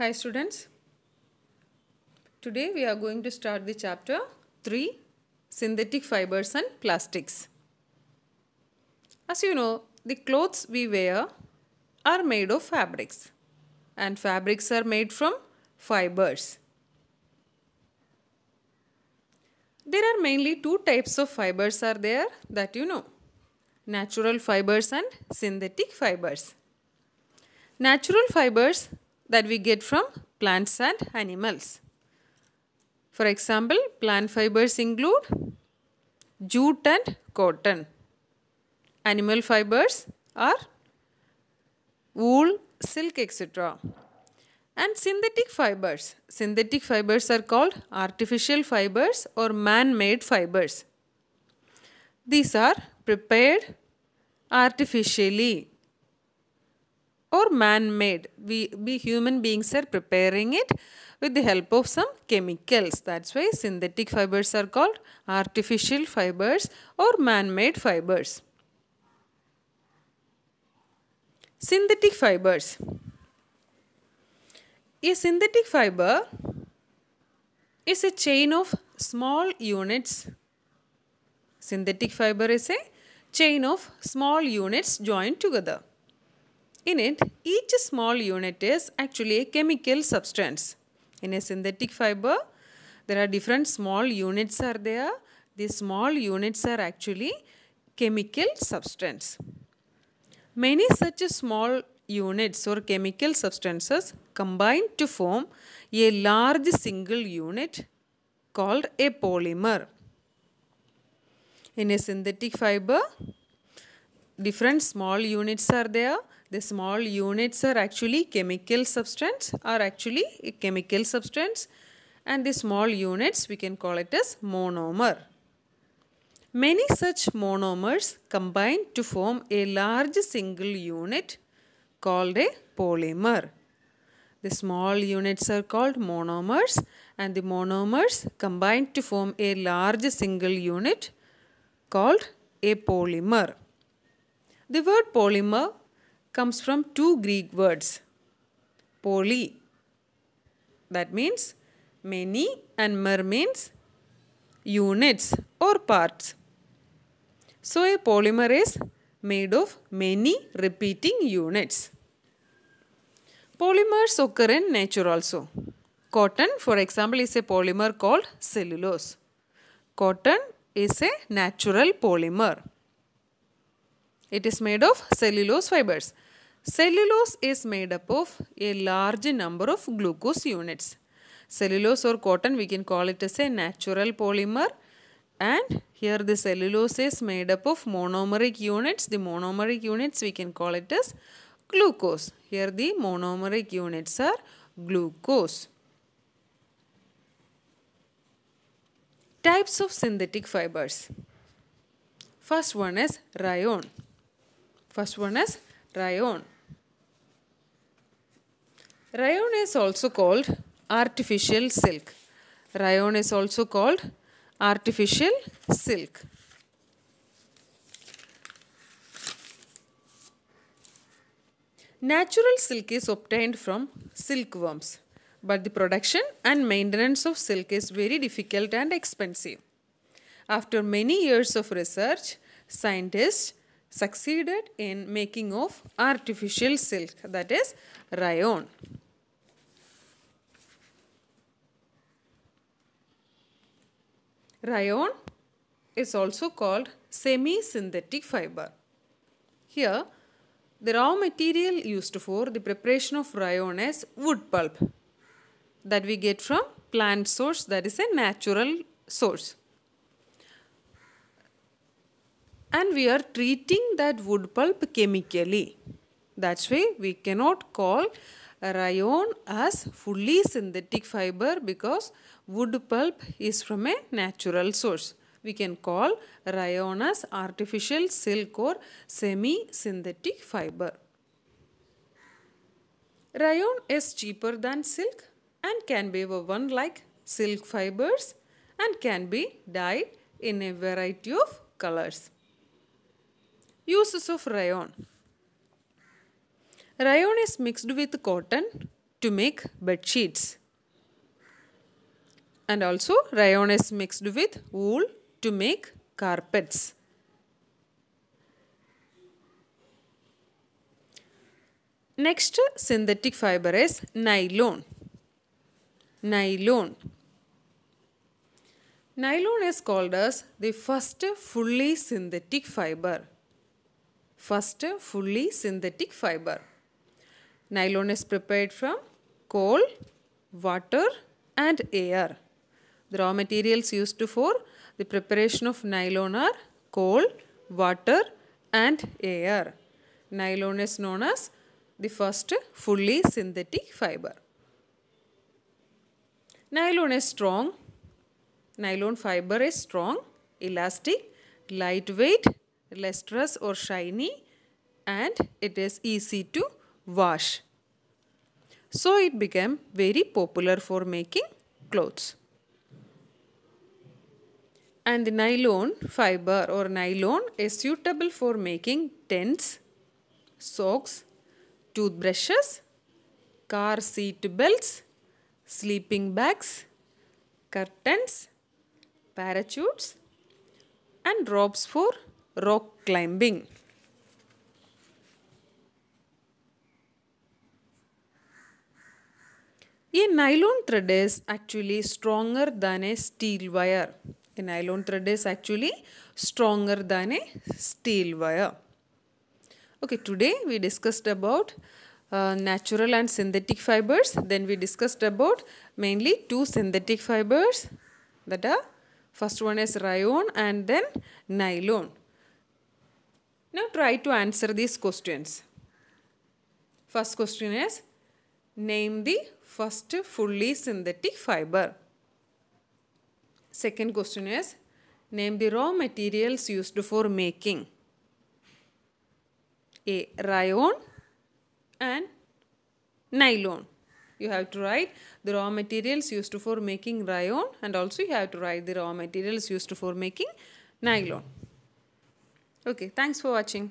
Hi students, today we are going to start the chapter 3 Synthetic Fibers and Plastics. As you know, the clothes we wear are made of fabrics and fabrics are made from fibers. There are mainly two types of fibers are there that you know. Natural fibers and synthetic fibers. Natural fibers that we get from plants and animals. For example, plant fibers include jute and cotton. Animal fibers are wool, silk, etc. And synthetic fibers. Synthetic fibers are called artificial fibers or man-made fibers. These are prepared artificially or man-made. We, we human beings are preparing it with the help of some chemicals. That's why synthetic fibers are called artificial fibers or man-made fibers. Synthetic fibers. A synthetic fiber is a chain of small units. Synthetic fiber is a chain of small units joined together. In it, each small unit is actually a chemical substance. In a synthetic fiber, there are different small units are there. These small units are actually chemical substance. Many such small units or chemical substances combine to form a large single unit called a polymer. In a synthetic fiber, different small units are there the small units are actually chemical substance are actually a chemical substance and the small units we can call it as monomer. Many such monomers combine to form a large single unit called a polymer. The small units are called monomers and the monomers combine to form a large single unit called a polymer. The word polymer comes from two Greek words poly. That means many and mer means units or parts. So a polymer is made of many repeating units. Polymers occur in nature also. Cotton for example is a polymer called cellulose. Cotton is a natural polymer. It is made of cellulose fibers. Cellulose is made up of a large number of glucose units. Cellulose or cotton we can call it as a natural polymer and here the cellulose is made up of monomeric units. The monomeric units we can call it as glucose. Here the monomeric units are glucose. Types of synthetic fibers. First one is rayon. First one is rayon. Rayon is also called artificial silk. Rayon is also called artificial silk. Natural silk is obtained from silkworms, but the production and maintenance of silk is very difficult and expensive. After many years of research, scientists succeeded in making of artificial silk that is rayon. Rayon is also called semi-synthetic fiber. Here, the raw material used for the preparation of rayon is wood pulp that we get from plant source that is a natural source. And we are treating that wood pulp chemically. That's why we cannot call rayon as fully synthetic fiber because wood pulp is from a natural source. We can call rayon as artificial silk or semi-synthetic fiber. Rayon is cheaper than silk and can be woven like silk fibers and can be dyed in a variety of colors. Uses of rayon Rayon is mixed with cotton to make bed sheets. And also rayon is mixed with wool to make carpets. Next synthetic fiber is nylon. Nylon. Nylon is called as the first fully synthetic fiber. First fully synthetic fiber. Nylon is prepared from coal, water and air. The raw materials used for the preparation of nylon are coal, water and air. Nylon is known as the first fully synthetic fiber. Nylon is strong. Nylon fiber is strong, elastic, lightweight, lustrous or shiny and it is easy to wash. So it became very popular for making clothes. And the nylon fiber or nylon is suitable for making tents, socks, toothbrushes, car seat belts, sleeping bags, curtains, parachutes and ropes for rock climbing. A nylon thread is actually stronger than a steel wire. A nylon thread is actually stronger than a steel wire. Okay, today we discussed about uh, natural and synthetic fibers. Then we discussed about mainly two synthetic fibers that are first one is rayon and then nylon. Now try to answer these questions. First question is Name the first fully synthetic fiber. Second question is, name the raw materials used for making. A. Rayon and nylon. You have to write the raw materials used for making rayon and also you have to write the raw materials used for making nylon. Okay, thanks for watching.